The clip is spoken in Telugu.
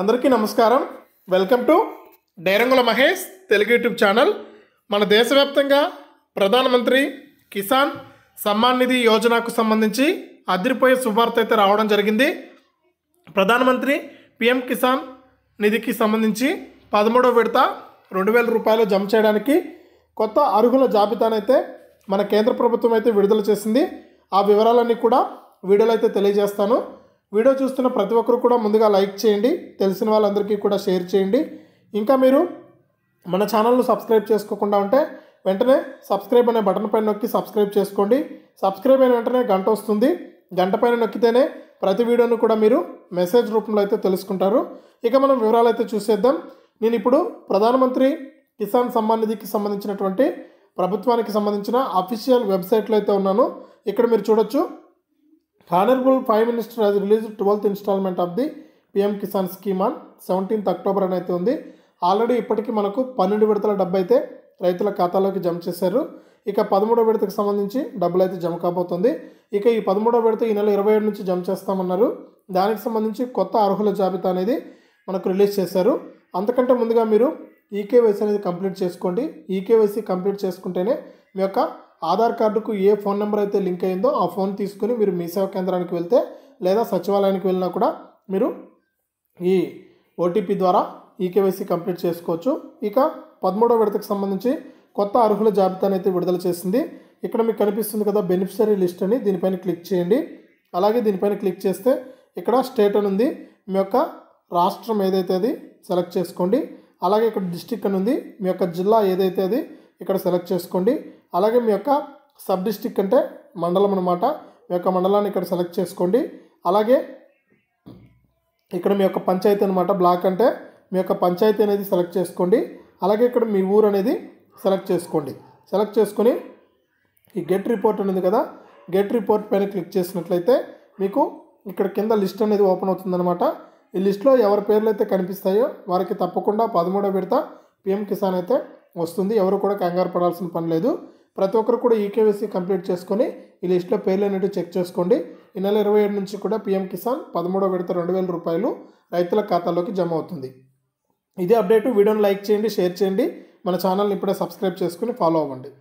అందరికీ నమస్కారం welcome to Dairangula Mahesh Telugu YouTube channel మన దేశవ్యాప్తంగా ప్రధానమంత్రి కిసాన్ సమ్మాన్ నిధి యోజనకు సంబంధించి అదిరిపోయే శుభార్త అయితే రావడం జరిగింది ప్రధానమంత్రి పిఎం కిసాన్ నిధికి సంబంధించి పదమూడవ విడత రెండు వేల రూపాయలు జమ చేయడానికి కొత్త అర్హుల జాబితానైతే మన కేంద్ర ప్రభుత్వం అయితే విడుదల చేసింది ఆ వివరాలన్నీ కూడా వీడియోలో అయితే తెలియజేస్తాను వీడియో చూస్తున్న ప్రతి ఒక్కరు కూడా ముందుగా లైక్ చేయండి తెలిసిన వాళ్ళందరికీ కూడా షేర్ చేయండి ఇంకా మీరు మన ఛానల్ను సబ్స్క్రైబ్ చేసుకోకుండా ఉంటే వెంటనే సబ్స్క్రైబ్ అనే బటన్ పైన నొక్కి సబ్స్క్రైబ్ చేసుకోండి సబ్స్క్రైబ్ అయిన వెంటనే గంట వస్తుంది గంట పైన నొక్కితేనే ప్రతి వీడియోను కూడా మీరు మెసేజ్ రూపంలో అయితే తెలుసుకుంటారు ఇక మనం వివరాలు అయితే చూసేద్దాం నేను ఇప్పుడు ప్రధానమంత్రి కిసాన్ సమ్మాన్ నిధికి సంబంధించినటువంటి ప్రభుత్వానికి సంబంధించిన అఫీషియల్ వెబ్సైట్లో అయితే ఉన్నాను ఇక్కడ మీరు చూడొచ్చు The Honorable minister Minister has released 12th installment of PM Kisan scheme on seventeenth October అని అయితే ఉంది ఆల్రెడీ ఇప్పటికీ మనకు పన్నెండు విడతల డబ్బు అయితే రైతుల ఖాతాలోకి జమ చేశారు ఇక పదమూడో విడతకు సంబంధించి డబ్బులు అయితే జమ కాబోతుంది ఇక ఈ పదమూడో విడత ఈ నెల ఇరవై ఏడు నుంచి జమ చేస్తామన్నారు దానికి సంబంధించి కొత్త అర్హుల జాబితా అనేది మనకు రిలీజ్ చేశారు అంతకంటే ముందుగా మీరు ఈకేవైసీ అనేది కంప్లీట్ చేసుకోండి ఈకేవైసీ కంప్లీట్ చేసుకుంటేనే మీ యొక్క ఆధార్ కార్డుకు ఏ ఫోన్ నెంబర్ అయితే లింక్ అయిందో ఆ ఫోన్ తీసుకుని మీరు మీ సేవా కేంద్రానికి వెళ్తే లేదా సచివాలయానికి వెళ్ళినా కూడా మీరు ఈ ఓటీపీ ద్వారా ఈకేవైసీ కంప్లీట్ చేసుకోవచ్చు ఇక పదమూడవ విడతకు సంబంధించి కొత్త అర్హుల జాబితాను అయితే విడుదల చేసింది ఇక్కడ మీకు కనిపిస్తుంది కదా బెనిఫిషరీ లిస్ట్ అని దీనిపైన క్లిక్ చేయండి అలాగే దీనిపైన క్లిక్ చేస్తే ఇక్కడ స్టేట్ అని ఉంది మీ యొక్క రాష్ట్రం ఏదైతే అది సెలెక్ట్ చేసుకోండి అలాగే ఇక్కడ డిస్టిక్ అని ఉంది మీ యొక్క జిల్లా ఏదైతే అది ఇక్కడ సెలెక్ట్ చేసుకోండి అలాగే మీ యొక్క సబ్ డిస్టిక్ అంటే మండలం అనమాట మీ యొక్క మండలాన్ని ఇక్కడ సెలెక్ట్ చేసుకోండి అలాగే ఇక్కడ మీ యొక్క పంచాయతీ అనమాట బ్లాక్ అంటే మీ యొక్క పంచాయతీ అనేది సెలెక్ట్ చేసుకోండి అలాగే ఇక్కడ మీ ఊరు అనేది సెలెక్ట్ చేసుకోండి సెలెక్ట్ చేసుకొని ఈ గెట్ రిపోర్ట్ అనేది కదా గెట్ రిపోర్ట్ పైన క్లిక్ చేసినట్లయితే మీకు ఇక్కడ కింద లిస్ట్ అనేది ఓపెన్ అవుతుందన్నమాట ఈ లిస్ట్లో ఎవరి పేర్లు అయితే కనిపిస్తాయో వారికి తప్పకుండా పదమూడో విడత పిఎం కిసాన్ అయితే వస్తుంది ఎవరు కూడా కంగారు పడాల్సిన పని లేదు ప్రతి ఒక్కరు కూడా ఈకేవీసీ e కంప్లీట్ చేసుకొని ఈ లిస్ట్లో పేర్లు అనేవి చెక్ చేసుకోండి ఈ నెల ఇరవై ఏడు నుంచి కూడా పీఎం కిసాన్ పదమూడో విడత రెండు వేల రూపాయలు రైతుల ఖాతాలోకి జమ అవుతుంది ఇదే అప్డేట్ వీడియోని లైక్ చేయండి షేర్ చేయండి మన ఛానల్ని ఇప్పుడే సబ్స్క్రైబ్ చేసుకుని ఫాలో అవ్వండి